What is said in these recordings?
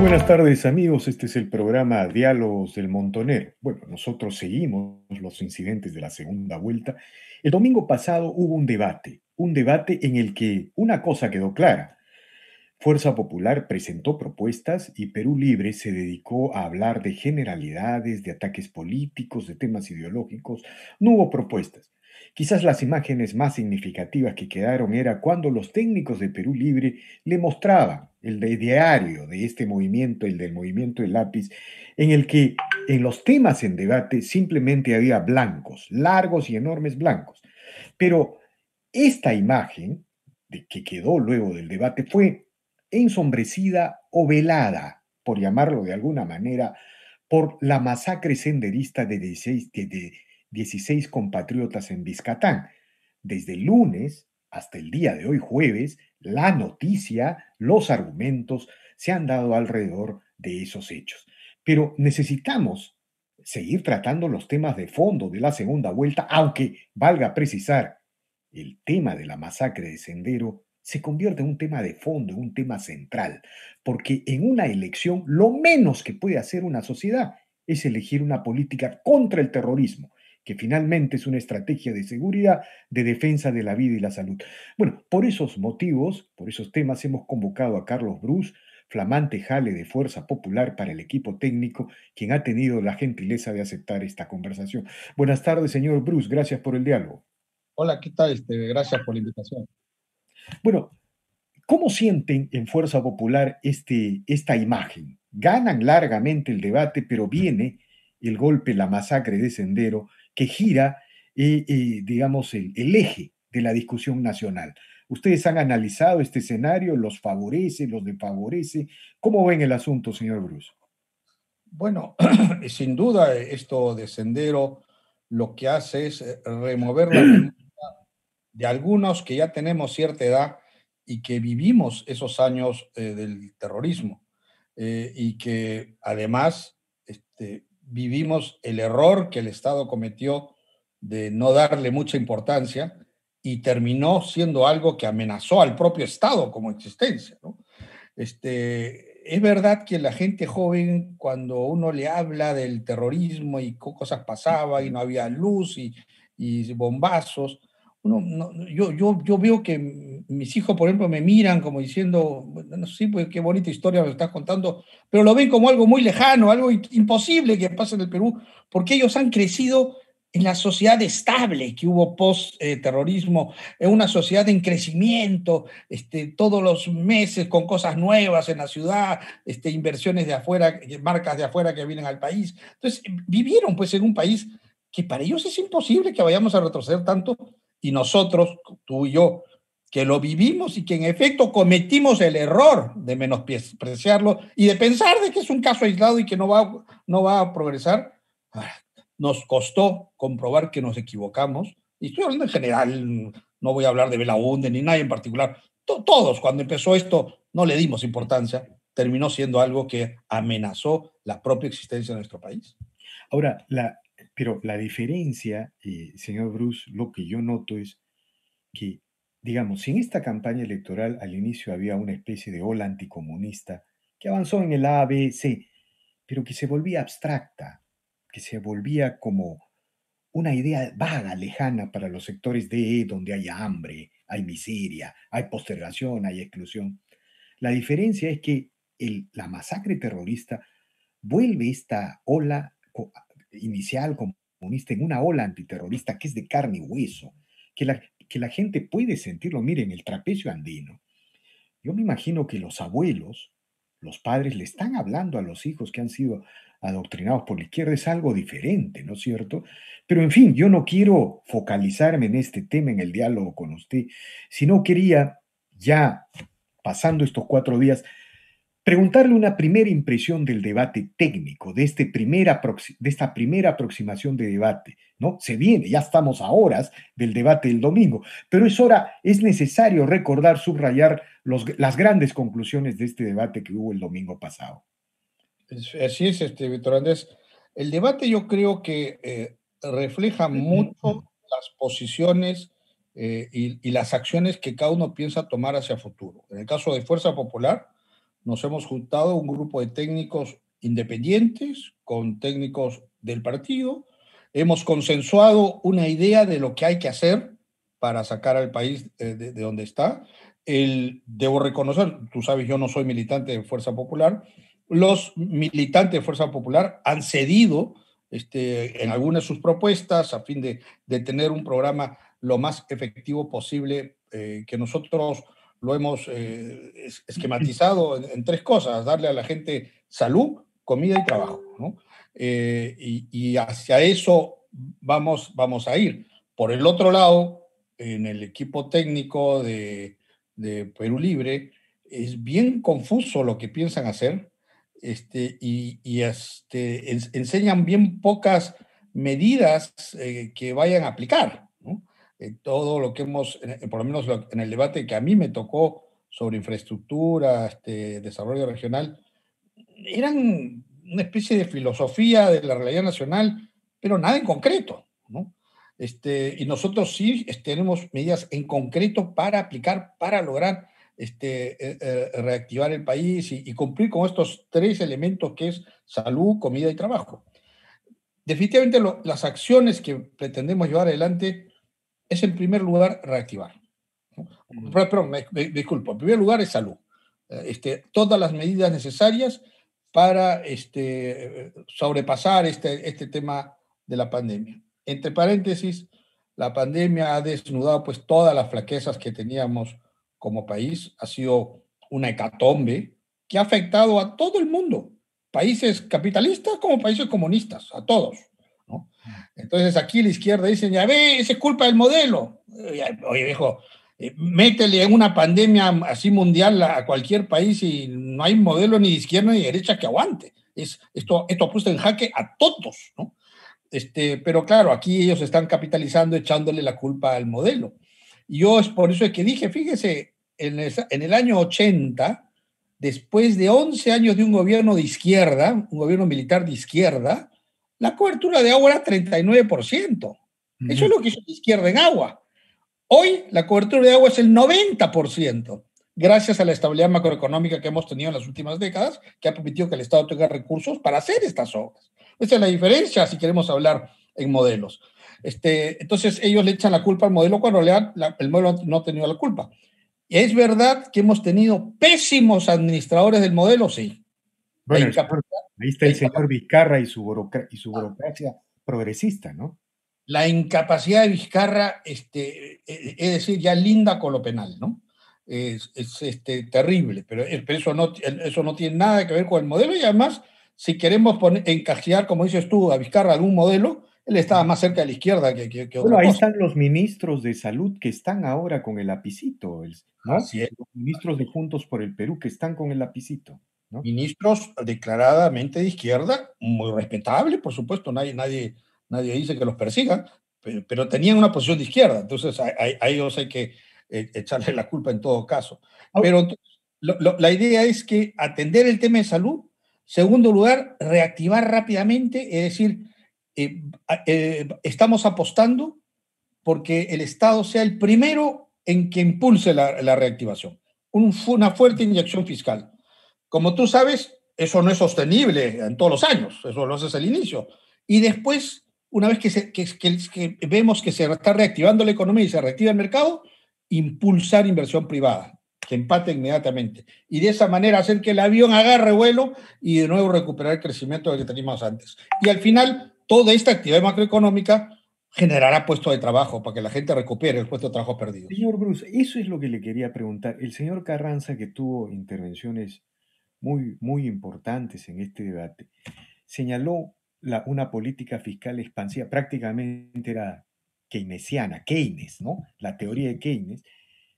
buenas tardes amigos, este es el programa Diálogos del Montonero. Bueno, nosotros seguimos los incidentes de la segunda vuelta. El domingo pasado hubo un debate, un debate en el que una cosa quedó clara. Fuerza Popular presentó propuestas y Perú Libre se dedicó a hablar de generalidades, de ataques políticos, de temas ideológicos. No hubo propuestas. Quizás las imágenes más significativas que quedaron era cuando los técnicos de Perú Libre le mostraban el de diario de este movimiento, el del movimiento del lápiz, en el que en los temas en debate simplemente había blancos, largos y enormes blancos. Pero esta imagen que quedó luego del debate fue ensombrecida o velada, por llamarlo de alguna manera, por la masacre senderista de 16, de 16 compatriotas en Biscatán. Desde el lunes hasta el día de hoy jueves, la noticia, los argumentos se han dado alrededor de esos hechos. Pero necesitamos seguir tratando los temas de fondo de la segunda vuelta, aunque valga precisar, el tema de la masacre de Sendero se convierte en un tema de fondo, en un tema central, porque en una elección lo menos que puede hacer una sociedad es elegir una política contra el terrorismo, que finalmente es una estrategia de seguridad, de defensa de la vida y la salud. Bueno, por esos motivos, por esos temas, hemos convocado a Carlos Bruce, flamante jale de fuerza popular para el equipo técnico, quien ha tenido la gentileza de aceptar esta conversación. Buenas tardes, señor Bruce, gracias por el diálogo. Hola, ¿qué tal? Este? Gracias por la invitación. Bueno, ¿cómo sienten en Fuerza Popular este, esta imagen? Ganan largamente el debate, pero viene el golpe, la masacre de Sendero, que gira, y eh, eh, digamos, el, eje de la discusión nacional. Ustedes han analizado este escenario, los favorece, los desfavorece. ¿Cómo ven el asunto, señor Bruce? Bueno, sin duda esto de Sendero lo que hace es eh, remover la memoria de algunos que ya tenemos cierta edad y que vivimos esos años del terrorismo y que además este, vivimos el error que el Estado cometió de no darle mucha importancia y terminó siendo algo que amenazó al propio Estado como existencia. Este, es verdad que la gente joven, cuando uno le habla del terrorismo y qué cosas pasaban y no había luz y, y bombazos, no, yo, yo, veo que mis hijos, por ejemplo, me miran como diciendo, no sé, pues qué bonita historia me estás contando, pero lo ven como algo muy lejano, algo imposible que pase en el Perú, porque ellos han crecido en la sociedad estable que hubo post-terrorismo, en una sociedad en crecimiento, este, todos los meses con cosas nuevas en la ciudad, este, inversiones de afuera, marcas de afuera que vienen al país. Entonces, vivieron pues en un país que para ellos es imposible que vayamos a retroceder tanto y nosotros, tú y yo, que lo vivimos y que en efecto cometimos el error de menospreciarlo y de pensar de que es un caso aislado y que no va, no va a progresar, nos costó comprobar que nos equivocamos. Y estoy hablando en general, no voy a hablar de Belaunde ni nadie en particular. Todos, cuando empezó esto, no le dimos importancia. Terminó siendo algo que amenazó la propia existencia de nuestro país. Ahora, la, pero la diferencia, eh, señor Bruce, lo que yo noto es que, digamos, si en esta campaña electoral al inicio había una especie de ola anticomunista que avanzó en el A, B, C, pero que se volvía abstracta, que se volvía como una idea vaga, lejana para los sectores de donde hay hambre, hay miseria, hay postergación, hay exclusión. La diferencia es que la masacre terrorista vuelve esta ola inicial comunista, en una ola antiterrorista que es de carne y hueso, que la, que la gente puede sentirlo. Miren, el trapecio andino. Yo me imagino que los abuelos, los padres, le están hablando a los hijos que han sido adoctrinados por la izquierda. Es algo diferente, ¿no es cierto? Pero en fin, yo no quiero focalizarme en este tema, en el diálogo con usted, sino quería, ya pasando estos cuatro días, Preguntarle una primera impresión del debate técnico, de, este de esta primera aproximación de debate, ¿no? Se viene, ya estamos a horas del debate del domingo, pero es hora, es necesario recordar, subrayar las grandes conclusiones de este debate que hubo el domingo pasado. Así es, este, Víctor Andrés. El debate yo creo que eh, refleja mucho las posiciones eh, y, y, las acciones que cada uno piensa tomar hacia futuro. En el caso de Fuerza Popular, nos hemos juntado un grupo de técnicos independientes con técnicos del partido. Hemos consensuado una idea de lo que hay que hacer para sacar al país eh, de, donde está. El, debo reconocer, tú sabes, yo no soy militante de Fuerza Popular. Los militantes de Fuerza Popular han cedido este, en algunas de sus propuestas a fin de, de tener un programa lo más efectivo posible eh, que nosotros lo hemos eh, esquematizado en, tres cosas, darle a la gente salud, comida y trabajo. Eh, y, hacia eso vamos, vamos a ir. Por el otro lado, en el equipo técnico de, Perú Libre, es bien confuso lo que piensan hacer este, y, este, enseñan bien pocas medidas eh, que vayan a aplicar. Eh, todo lo que hemos, eh, por lo menos en el debate que a mí me tocó sobre infraestructura, este, desarrollo regional, eran una especie de filosofía de la realidad nacional, pero nada en concreto. ¿no? Este, y nosotros sí este, tenemos medidas en concreto para aplicar, para lograr este, eh, reactivar el país y, cumplir con estos tres elementos que es salud, comida y trabajo. Definitivamente las acciones que pretendemos llevar adelante es en primer lugar reactivar. Pero, me, disculpo, en primer lugar es salud. Eh, este, todas las medidas necesarias para este, sobrepasar este, este tema de la pandemia. Entre paréntesis, la pandemia ha desnudado pues todas las flaquezas que teníamos como país. Ha sido una hecatombe que ha afectado a todo el mundo, países capitalistas como países comunistas, a todos. Entonces aquí la izquierda dice, ya ve, es culpa del modelo. Oye, viejo, eh, métele una pandemia así mundial a cualquier país y no hay modelo ni de izquierda ni derecha que aguante. Es, esto, esto puesto en jaque a todos, Este, pero claro, aquí ellos están capitalizando echándole la culpa al modelo. yo es por eso que dije, fíjese, en, en el año 80, después de 11 años de un gobierno de izquierda, un gobierno militar de izquierda, la cobertura de agua era 39%. Eso es lo que hizo la izquierda en agua. Hoy la cobertura de agua es el 90%, gracias a la estabilidad macroeconómica que hemos tenido en las últimas décadas, que ha permitido que el Estado tenga recursos para hacer estas obras. Esa es la diferencia si queremos hablar en modelos. Este, entonces ellos le echan la culpa al modelo cuando le el modelo no ha tenido la culpa. ¿Es verdad que hemos tenido pésimos administradores del modelo? Sí. Ahí está el señor Vizcarra y su, burocracia, su burocracia progresista, ¿no? La incapacidad de Vizcarra, este, e, e, es decir, ya linda con lo penal, ¿no? Es, este, terrible, eh, pero, eso, no, eso no tiene nada que ver con el modelo y además, si queremos encajear, como dices tú, a Vizcarra algún modelo, él estaba más cerca de la izquierda que, que, bueno, ahí están los ministros de salud que están ahora con el lapicito, ¿no? Los ministros de Juntos por el Perú que están con el lapicito. Ministros declaradamente de izquierda, muy respetable, por supuesto, nadie, nadie, nadie dice que los persigan, pero, tenían una posición de izquierda, entonces a, ellos hay que eh, echarle la culpa en todo caso. Pero la idea es que atender el tema de salud, segundo lugar, reactivar rápidamente, es decir, eh, eh, estamos apostando porque el Estado sea el primero en que impulse la, reactivación. una fuerte inyección fiscal como tú sabes, eso no es sostenible en todos los años, eso lo haces al inicio. Y después, una vez que, vemos que se está reactivando la economía y se reactiva el mercado, impulsar inversión privada que empate inmediatamente. Y de esa manera hacer que el avión agarre vuelo y de nuevo recuperar el crecimiento que teníamos antes. Y al final, toda esta actividad macroeconómica generará puestos de trabajo para que la gente recupere el puesto de trabajo perdido. Señor Bruce, eso es lo que le quería preguntar. El señor Carranza, que tuvo intervenciones muy, muy importantes en este debate. Señaló la, una política fiscal expansiva, prácticamente era keynesiana, Keynes, ¿no? La teoría de Keynes,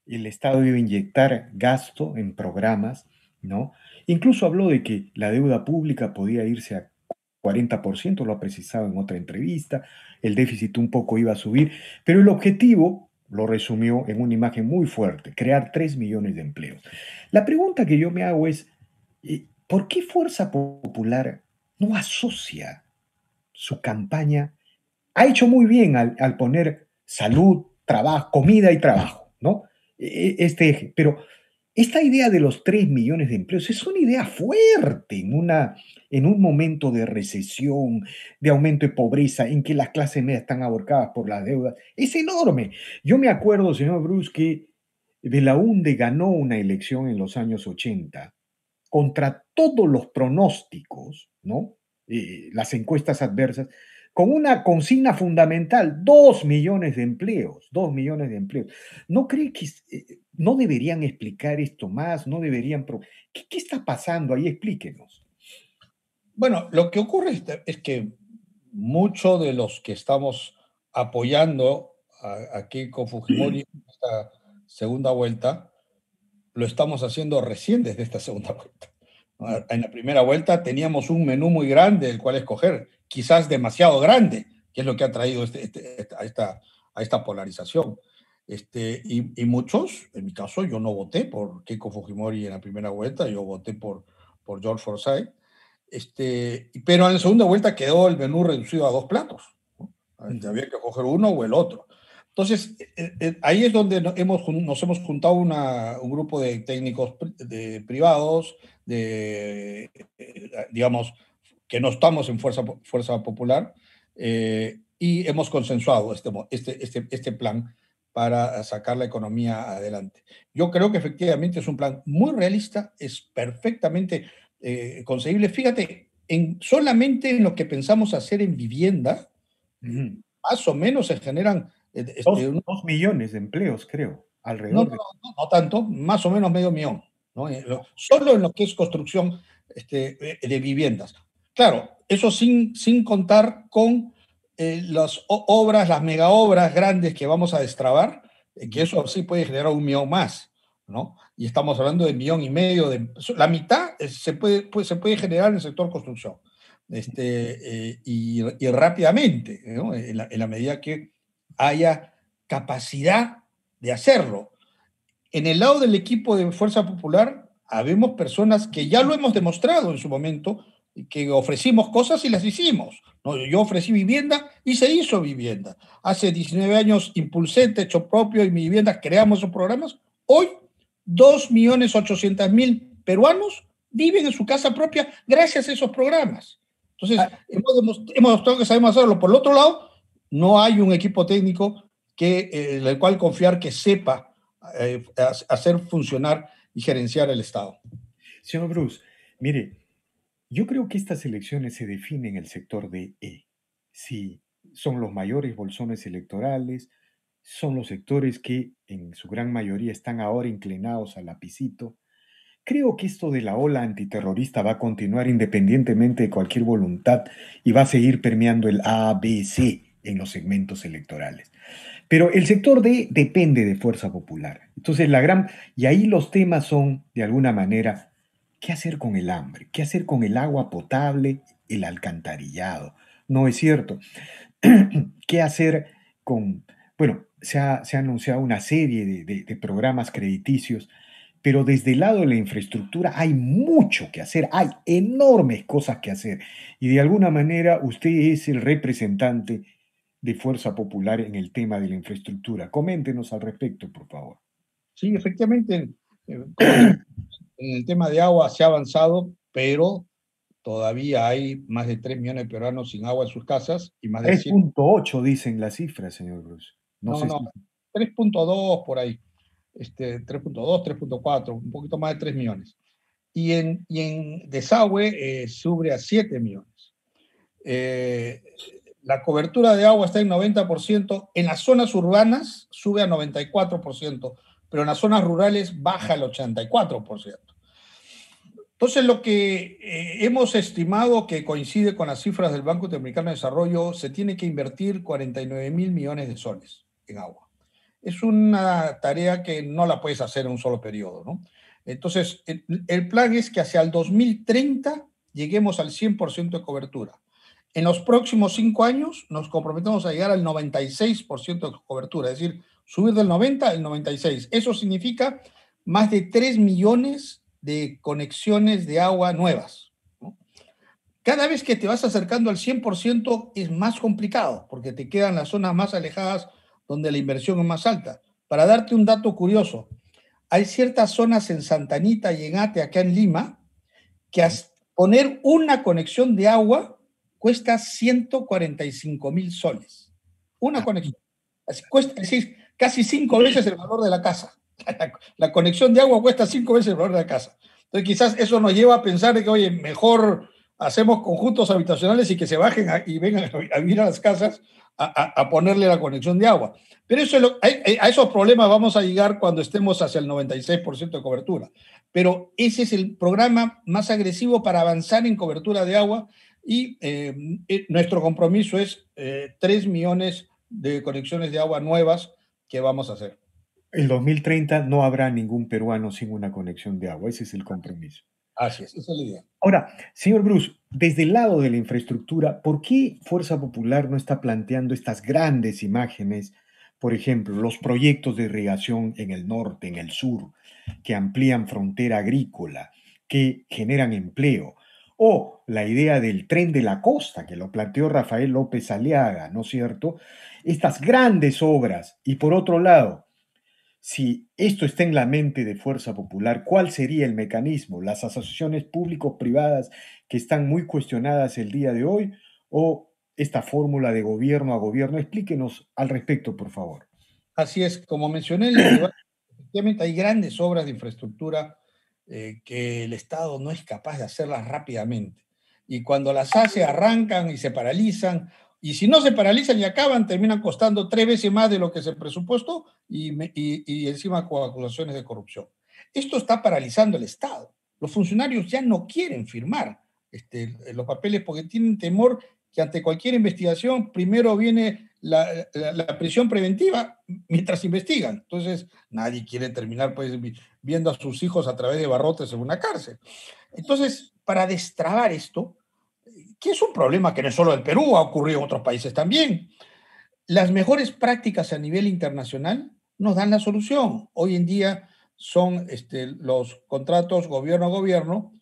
el Estado iba a inyectar gasto en programas, ¿no? Incluso habló de que la deuda pública podía irse a 40%, lo ha precisado en otra entrevista, el déficit un poco iba a subir, pero el objetivo lo resumió en una imagen muy fuerte, crear 3 millones de empleos. La pregunta que yo me hago es, ¿Por qué Fuerza Popular no asocia su campaña? Ha hecho muy bien al, poner salud, trabajo, comida y trabajo, ¿no? E, e, este Pero esta idea de los 3 millones de empleos es una idea fuerte en, una, en un momento de recesión, de aumento de pobreza, en que las clases medias están ahorcadas por las deudas. Es enorme. Yo me acuerdo, señor Bruce, que de la UNDE ganó una elección en los años 80 contra todos los pronósticos, ¿no? las encuestas adversas, con una consigna fundamental, dos millones de empleos, dos millones de empleos. ¿No cree que eh, no deberían explicar esto más? ¿No deberían... ¿Qué, ¿Qué, está pasando ahí? Explíquenos. Bueno, lo que ocurre es que muchos de los que estamos apoyando aquí con Fujimori en esta segunda vuelta, lo estamos haciendo recién desde esta segunda vuelta. En la primera vuelta teníamos un menú muy grande del cual escoger, quizás demasiado grande, que es lo que ha traído este, este, este, a, esta, a esta polarización. Este, y, muchos, en mi caso, yo no voté por Keiko Fujimori en la primera vuelta, yo voté por, por George Forsyth, este, pero en la segunda vuelta quedó el menú reducido a dos platos. Había que coger uno o el otro. Entonces, eh, eh, eh, ahí es donde nos hemos, nos hemos juntado un grupo de técnicos de privados, de, digamos, que no estamos en Fuerza, fuerza Popular, y hemos consensuado este, este, este, este, plan para sacar la economía adelante. Yo creo que efectivamente es un plan muy realista, es perfectamente concebible. Fíjate, en, solamente en lo que pensamos hacer en vivienda, más o menos se generan eh, este, dos, millones de empleos, creo, alrededor. No, tanto, más o menos medio millón. Eh, solo en lo que es construcción este, eh, de viviendas. Claro, eso sin, sin contar con las obras, las mega obras grandes que vamos a destrabar, que eso sí puede generar un millón más, ¿no? Y estamos hablando de millón y medio, de, la mitad se puede, se puede generar en el sector construcción, este, y, y, rápidamente, en la medida que haya capacidad de hacerlo. En el lado del equipo de Fuerza Popular, habemos personas que ya lo hemos demostrado en su momento, que ofrecimos cosas y las hicimos. Yo ofrecí vivienda y se hizo vivienda. Hace 19 años impulsé Techo Propio y Mi Vivienda, creamos esos programas. Hoy, 2.800.000 peruanos viven en su casa propia gracias a esos programas. Entonces, ah, hemos demostrado que sabemos hacerlo. Por el otro lado, no hay un equipo técnico que, eh, en el cual confiar que sepa eh, hacer funcionar y gerenciar el Estado. Señor Bruce, mire, yo creo que estas elecciones se definen en el sector de E. Si son los mayores bolsones electorales, son los sectores que en su gran mayoría están ahora inclinados al lapicito. Creo que esto de la ola antiterrorista va a continuar independientemente de cualquier voluntad y va a seguir permeando el ABC en los segmentos electorales. Pero el sector D depende de Fuerza Popular. Entonces, la gran... Y ahí los temas son, de alguna manera, ¿qué hacer con el hambre? ¿Qué hacer con el agua potable, el alcantarillado? No es cierto. ¿Qué hacer con... Bueno, se ha, anunciado una serie de programas crediticios, pero desde el lado de la infraestructura hay mucho que hacer, hay enormes cosas que hacer. Y de alguna manera usted es el representante de fuerza popular en el tema de la infraestructura. Coméntenos al respecto, por favor. Sí, efectivamente, eh, en el tema de agua se ha avanzado, pero todavía hay más de 3 millones de peruanos sin agua en sus casas y más de 3.8 dicen las cifras, señor Cruz. No, no, 3.2 por ahí. Este, 3.2, 3.4, un poquito más de 3 millones. Y en, y en desagüe eh, sube a 7 millones. Eh, la cobertura de agua está en 90%, en las zonas urbanas sube a 94%, pero en las zonas rurales baja al 84%. Entonces, lo que eh, hemos estimado que coincide con las cifras del Banco Interamericano de Desarrollo, se tiene que invertir 49 mil millones de soles en agua. Es una tarea que no la puedes hacer en un solo periodo, ¿no? Entonces, el plan es que hacia el 2030 lleguemos al 100% de cobertura. En los próximos cinco años nos comprometemos a llegar al 96% de cobertura, es decir, subir del 90 al 96. Eso significa más de 3 millones de conexiones de agua nuevas. Cada vez que te vas acercando al 100% es más complicado, porque te quedan las zonas más alejadas donde la inversión es más alta. Para darte un dato curioso, hay ciertas zonas en Santanita y en Ate, acá en Lima, que poner una conexión de agua cuesta 145 mil soles. Una ah. conexión. cuesta, casi cinco veces el valor de la casa. La, conexión de agua cuesta cinco veces el valor de la casa. Entonces quizás eso nos lleva a pensar de que, oye, mejor hacemos conjuntos habitacionales y que se bajen y vengan a, vivir a las casas a, ponerle la conexión de agua. Pero eso a, esos problemas vamos a llegar cuando estemos hacia el 96% de cobertura. Pero ese es el programa más agresivo para avanzar en cobertura de agua y eh, eh, nuestro compromiso es eh, 3 millones de conexiones de agua nuevas que vamos a hacer. En 2030 no habrá ningún peruano sin una conexión de agua, ese es el compromiso. Así es, esa es la idea. Ahora, señor Bruce, desde el lado de la infraestructura, ¿por qué Fuerza Popular no está planteando estas grandes imágenes? Por ejemplo, los proyectos de irrigación en el norte, en el sur, que amplían frontera agrícola, que generan empleo, o la idea del tren de la costa que lo planteó Rafael López Aliaga, ¿no es cierto? Estas grandes obras. Y por otro lado, si esto está en la mente de Fuerza Popular, ¿cuál sería el mecanismo? ¿Las asociaciones público-privadas que están muy cuestionadas el día de hoy o esta fórmula de gobierno a gobierno? Explíquenos al respecto, por favor. Así es, como mencioné, efectivamente hay grandes obras de infraestructura eh, que el Estado no es capaz de hacerlas rápidamente. Y cuando las hace, arrancan y se paralizan. Y si no se paralizan y acaban, terminan costando tres veces más de lo que se presupuestó y, y, encima con acusaciones de corrupción. Esto está paralizando el Estado. Los funcionarios ya no quieren firmar este, los papeles porque tienen temor que ante cualquier investigación primero viene la, prisión preventiva mientras investigan. Entonces, nadie quiere terminar pues, viendo a sus hijos a través de barrotes en una cárcel. Entonces, para destrabar esto, que es un problema que no es solo del Perú, ha ocurrido en otros países también, las mejores prácticas a nivel internacional nos dan la solución. Hoy en día son este, los contratos gobierno a gobierno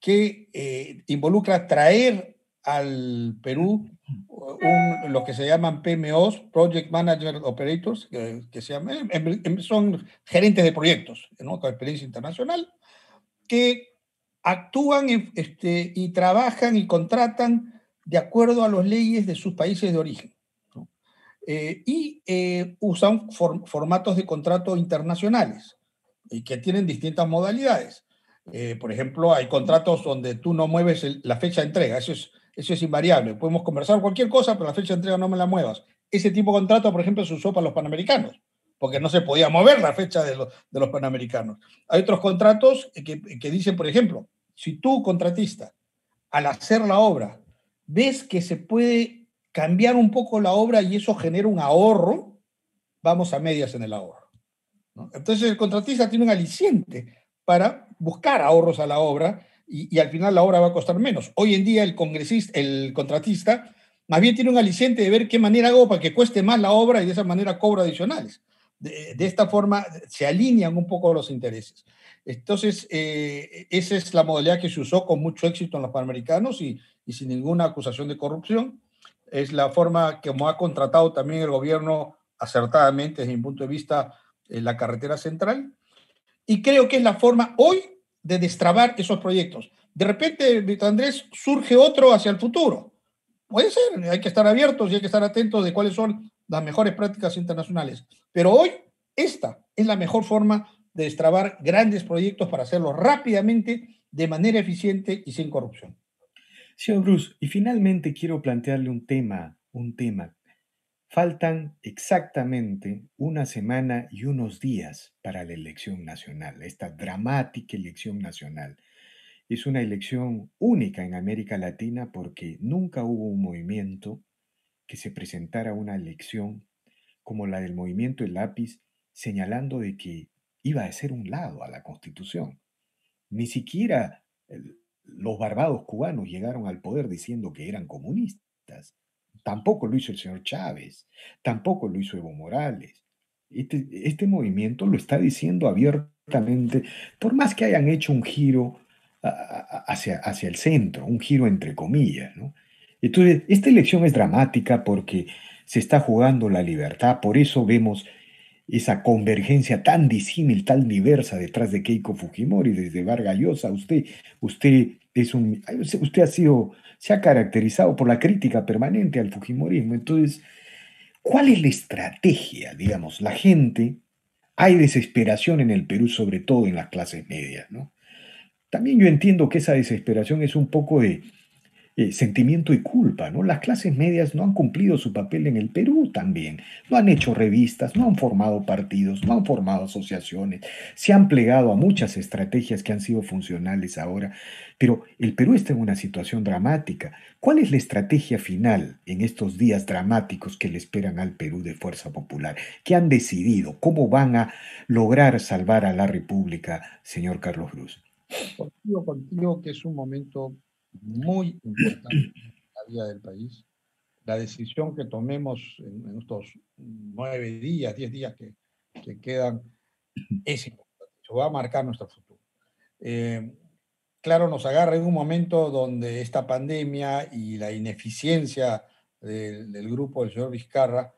que eh, involucra traer al Perú un, lo que se llaman PMOs, Project Manager Operators, que, se eh, em, em, son gerentes de proyectos con experiencia internacional, que actúan este, y trabajan y contratan de acuerdo a las leyes de sus países de origen. Eh, y eh, usan formatos de contrato internacionales y que tienen distintas modalidades. por ejemplo, hay contratos donde tú no mueves la fecha de entrega, eso es eso es invariable. Podemos conversar cualquier cosa, pero la fecha de entrega no me la muevas. Ese tipo de contrato, por ejemplo, se usó para los panamericanos, porque no se podía mover la fecha de, los, de los panamericanos. Hay otros contratos que, dicen, por ejemplo, si tú, contratista, al hacer la obra, ves que se puede cambiar un poco la obra y eso genera un ahorro, vamos a medias en el ahorro. Entonces el contratista tiene un aliciente para buscar ahorros a la obra y, al final la obra va a costar menos. Hoy en día el congresista, el contratista, más bien tiene un aliciente de ver qué manera hago para que cueste más la obra y de esa manera cobra adicionales. De, esta forma se alinean un poco los intereses. Entonces, eh, esa es la modalidad que se usó con mucho éxito en los panamericanos y, sin ninguna acusación de corrupción. Es la forma que como ha contratado también el gobierno acertadamente, desde mi punto de vista, en eh, la carretera central. Y creo que es la forma hoy de destrabar esos proyectos. De repente, Víctor Andrés, surge otro hacia el futuro. Puede ser, hay que estar abiertos y hay que estar atentos de cuáles son las mejores prácticas internacionales. Pero hoy, esta es la mejor forma de destrabar grandes proyectos para hacerlo rápidamente, de manera eficiente y sin corrupción. Señor Bruce, y finalmente quiero plantearle un tema, un tema Faltan exactamente una semana y unos días para la elección nacional, esta dramática elección nacional. Es una elección única en América Latina porque nunca hubo un movimiento que se presentara una elección como la del movimiento El Lápiz señalando de que iba a ser un lado a la Constitución. Ni siquiera eh, los barbados cubanos llegaron al poder diciendo que eran comunistas. Tampoco lo hizo el señor Chávez, tampoco lo hizo Evo Morales. Este, este, movimiento lo está diciendo abiertamente, por más que hayan hecho un giro hacia, hacia el centro, un giro entre comillas. ¿no? Entonces, esta elección es dramática porque se está jugando la libertad, por eso vemos esa convergencia tan disímil, tan diversa detrás de Keiko Fujimori, desde Vargas Llosa, usted, usted es un, usted ha sido, se ha caracterizado por la crítica permanente al Fujimorismo. Entonces, ¿cuál es la estrategia? Digamos, la gente, hay desesperación en el Perú, sobre todo en las clases medias, ¿no? También yo entiendo que esa desesperación es un poco de, eh, sentimiento y culpa, ¿no? Las clases medias no han cumplido su papel en el Perú también, no han hecho revistas, no han formado partidos, no han formado asociaciones, se han plegado a muchas estrategias que han sido funcionales ahora, pero el Perú está en una situación dramática. ¿Cuál es la estrategia final en estos días dramáticos que le esperan al Perú de Fuerza Popular? ¿Qué han decidido? ¿Cómo van a lograr salvar a la República, señor Carlos Cruz? Contigo, contigo que es un momento muy importante en la vida del país. La decisión que tomemos en, estos nueve días, diez días que, que, quedan, es importante. Eso va a marcar nuestro futuro. Eh, claro, nos agarra en un momento donde esta pandemia y la ineficiencia del, del grupo del señor Vizcarra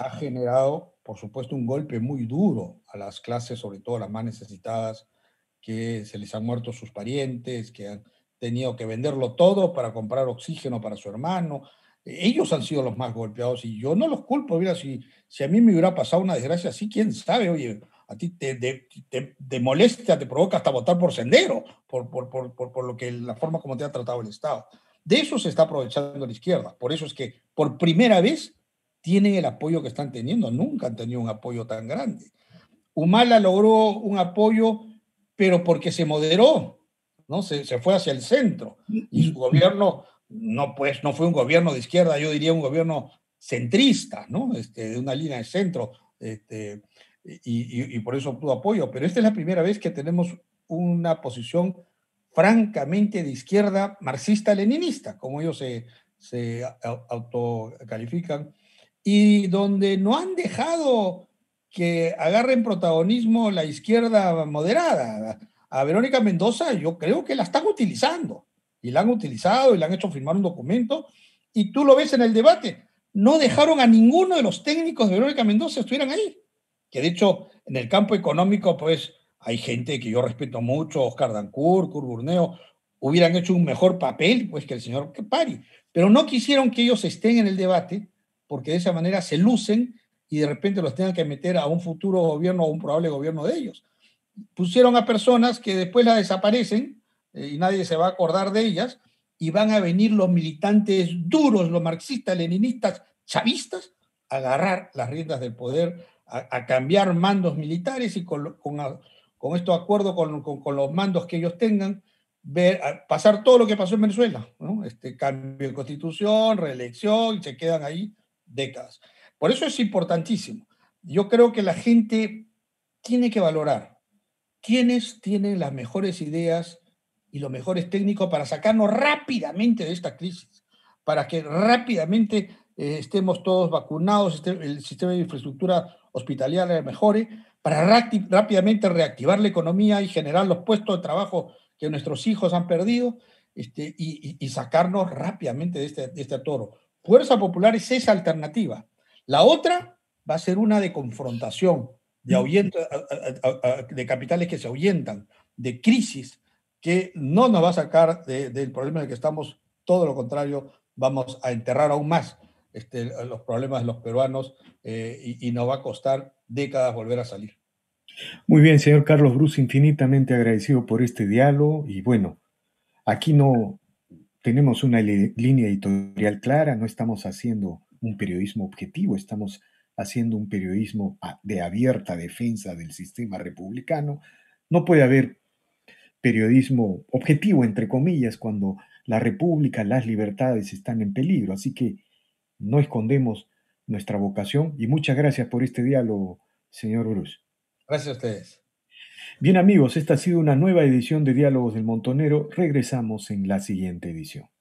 ha generado, por supuesto, un golpe muy duro a las clases, sobre todo las más necesitadas, que se les han muerto sus parientes, que han tenido que venderlo todo para comprar oxígeno para su hermano. Ellos han sido los más golpeados y yo no los culpo. si, si a mí me hubiera pasado una desgracia así, quién sabe, oye, a ti te, te, molesta, te provoca hasta votar por sendero, por, por, por, lo que, la forma como te ha tratado el Estado. De eso se está aprovechando la izquierda. Por eso es que por primera vez tienen el apoyo que están teniendo. Nunca han tenido un apoyo tan grande. Humala logró un apoyo, pero porque se moderó, ¿no? Se, fue hacia el centro mm. y su gobierno no, pues, no fue un gobierno de izquierda, yo diría un gobierno centrista, ¿no? Este, de una línea de centro, este, y, por eso obtuvo apoyo. Pero esta es la primera vez que tenemos una posición francamente de izquierda marxista-leninista, como ellos se, se autocalifican, y donde no han dejado que agarren protagonismo la izquierda moderada a Verónica Mendoza yo creo que la están utilizando y la han utilizado y la han hecho firmar un documento y tú lo ves en el debate. No dejaron a ninguno de los técnicos de Verónica Mendoza estuvieran ahí. Que de hecho en el campo económico pues hay gente que yo respeto mucho, Oscar Dancourt, Curburneo, hubieran hecho un mejor papel pues que el señor Pari, pero no quisieron que ellos estén en el debate porque de esa manera se lucen y de repente los tengan que meter a un futuro gobierno o un probable gobierno de ellos pusieron a personas que después las desaparecen eh, y nadie se va a acordar de ellas, y van a venir los militantes duros, los marxistas, leninistas, chavistas, a agarrar las riendas del poder, a, cambiar mandos militares y con, con, con acuerdo con, los mandos que ellos tengan, ver, pasar todo lo que pasó en Venezuela, este cambio de constitución, reelección, y se quedan ahí décadas. Por eso es importantísimo. Yo creo que la gente tiene que valorar quiénes tienen las mejores ideas y los mejores técnicos para sacarnos rápidamente de esta crisis, para que rápidamente eh, estemos todos vacunados, este, el sistema de infraestructura hospitalaria mejore, para rápidamente reactivar la economía y generar los puestos de trabajo que nuestros hijos han perdido este, y, sacarnos rápidamente de este, de este toro. Fuerza Popular es esa alternativa. La otra va a ser una de confrontación, de, de capitales que se ahuyentan, de crisis, que no nos va a sacar del problema en el que estamos, todo lo contrario, vamos a enterrar aún más este, los problemas de los peruanos eh, y, y nos va a costar décadas volver a salir. Muy bien, señor Carlos Bruce, infinitamente agradecido por este diálogo y bueno, aquí no tenemos una línea editorial clara, no estamos haciendo un periodismo objetivo, estamos haciendo un periodismo ah, de abierta defensa del sistema republicano. No puede haber periodismo objetivo, entre comillas, cuando la República, las libertades están en peligro. Así que no escondemos nuestra vocación y muchas gracias por este diálogo, señor Bruce. Gracias a ustedes. Bien amigos, esta ha sido una nueva edición de Diálogos del Montonero. Regresamos en la siguiente edición.